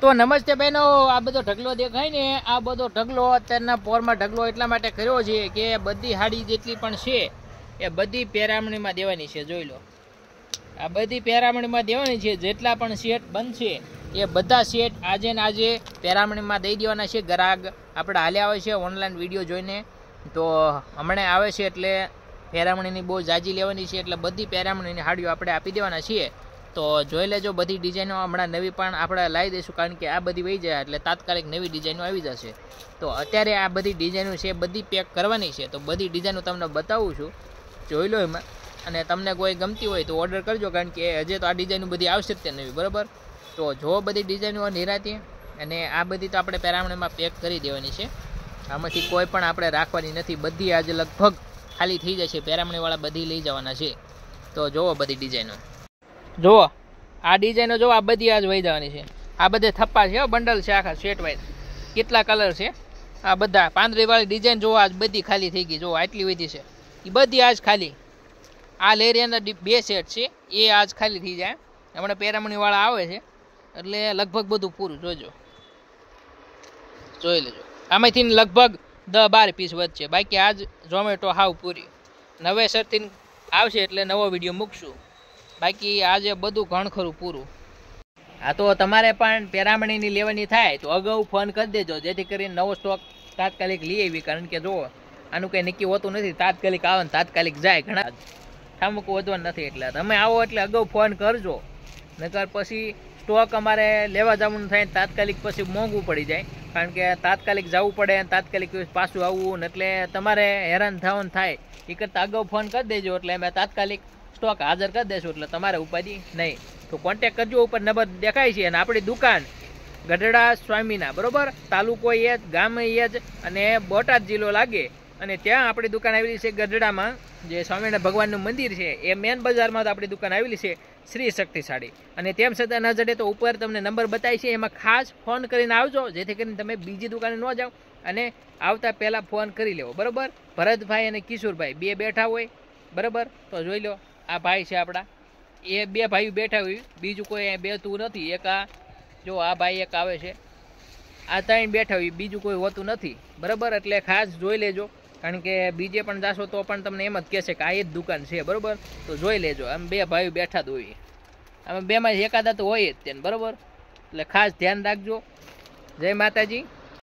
તો નમસ્તે બહેનો આ બધો ઢગલો દેખાય ને આ બધો ઢગલો અત્યારના પોરમાં ઢગલો એટલા માટે કર્યો છે કે બધી હાડી જેટલી પણ છે એ બધી પહેરામણીમાં દેવાની છે જોઈ લો આ બધી પહેરામણીમાં દેવાની છે જેટલા પણ સેટ બનશે એ બધા સેટ આજે ને આજે પેરામણીમાં દઈ દેવાના છે ગ્રાહક આપણે હાલ્યા આવે છે ઓનલાઈન વિડીયો જોઈને તો હમણાં આવે છે એટલે પહેરામણીની બહુ જાજી લેવાની છે એટલે બધી પહેરામણીની હાડીઓ આપણે આપી દેવાના છીએ તો જોઈ લેજો બધી ડિઝાઇનો હમણાં નવી પણ આપણે લાવી દઈશું કારણ કે આ બધી વહી જાય એટલે તાત્કાલિક નવી ડિઝાઇનો આવી જશે તો અત્યારે આ બધી ડિઝાઇનો છે બધી પેક કરવાની છે તો બધી ડિઝાઇનો તમને બતાવું છું જોઈ લો એમાં અને તમને કોઈ ગમતી હોય તો ઓર્ડર કરજો કારણ કે હજે તો આ ડિઝાઇનો બધી આવશે જ તે નવી બરાબર તો જો બધી ડિઝાઇનો નિરાતી અને આ બધી તો આપણે પેરામણીમાં પેક કરી દેવાની છે આમાંથી કોઈ પણ આપણે રાખવાની નથી બધી આજે લગભગ ખાલી થઈ જશે પેરામણીવાળા બધી લઈ જવાના છે તો જુઓ બધી ડિઝાઇનો જુઓ આ ડિઝાઇનો જુઓ આ બધી આજ વહી જવાની છે આ બધે થપ્પા છે બંડલ છે આખા સેટ વાઇઝ કેટલા કલર છે આ બધા પાંદરીવાળી ડિઝાઇન જુઓ આજ બધી ખાલી થઈ ગઈ જુઓ આટલી વધી છે એ બધી આજ ખાલી આ લેરિયાના બે સેટ છે એ આજ ખાલી થઈ જાય હમણાં પેરામણીવાળા આવે છે એટલે લગભગ બધું પૂરું જોજો જોઈ લેજો આમાંથી લગભગ દસ બાર પીસ વધશે બાકી આજ ઝોમેટો હાવ પૂરી નવેસરથી આવશે એટલે નવો વિડીયો મૂકશું બાકી આજે બધું ઘણખરું પૂરું હા તો તમારે પણ પેરામણીની લેવાની થાય તો અગાઉ ફોન કરી દેજો જેથી કરીને નવો સ્ટોક તાત્કાલિક લઈ આવી કારણ કે જુઓ આનું કંઈ નક્કી હોતું નથી તાત્કાલિક આવે ને તાત્કાલિક જાય ઘણા ઠામકું વધવાનું નથી એટલે તમે આવો એટલે અગાઉ ફોન કરજો નકર પછી સ્ટોક અમારે લેવા જવાનું થાય ને તાત્કાલિક પછી મોંઘું પડી જાય કારણ કે તાત્કાલિક જવું પડે તાત્કાલિક પાછું આવવું ને એટલે તમારે હેરાન થવાનું થાય એ કરતાં અગાઉ ફોન કરી દેજો એટલે અમે તાત્કાલિક સ્ટોક હાજર કરી દેશું એટલે તમારે ઉપાધિ નહીં તો કોન્ટેક કરજો ઉપર નંબર દેખાય છે અને આપણી દુકાન ગઢડા સ્વામીના બરાબર તાલુકો એ જ ગામ એ જ અને બોટાદ જિલ્લો લાગે અને ત્યાં આપણી દુકાન આવેલી છે ગઢડામાં જે સ્વામિનારાયણ ભગવાનનું મંદિર છે એ મેન બજારમાં તો આપણી દુકાન આવેલી છે શ્રી શક્તિશાળી અને તેમ છતાં ન જડે તો ઉપર તમને નંબર બતાવી છે એમાં ખાસ ફોન કરીને આવજો જેથી કરીને તમે બીજી દુકાને ન જાઓ અને આવતા પહેલાં ફોન કરી લેવો બરાબર ભરતભાઈ અને કિશોરભાઈ બે બેઠા હોય બરાબર તો જોઈ લો આ ભાઈ છે આપણા એ બે ભાઈઓ બેઠા હોય બીજું કોઈ બે તું નથી એક આ જો આ ભાઈ એક આવે છે આ ત્રણ બેઠા હોય બીજું કોઈ હોતું નથી બરાબર એટલે ખાસ જોઈ લેજો કારણ કે બીજે પણ જાશો તો પણ તમને એમ જ કહેશે કે આ એ જ દુકાન છે બરાબર તો જોઈ લેજો આમ બે ભાઈઓ બેઠા જ હોય આમાં બેમાં એકાદા તો હોય જ તેને બરાબર એટલે ખાસ ધ્યાન રાખજો જય માતાજી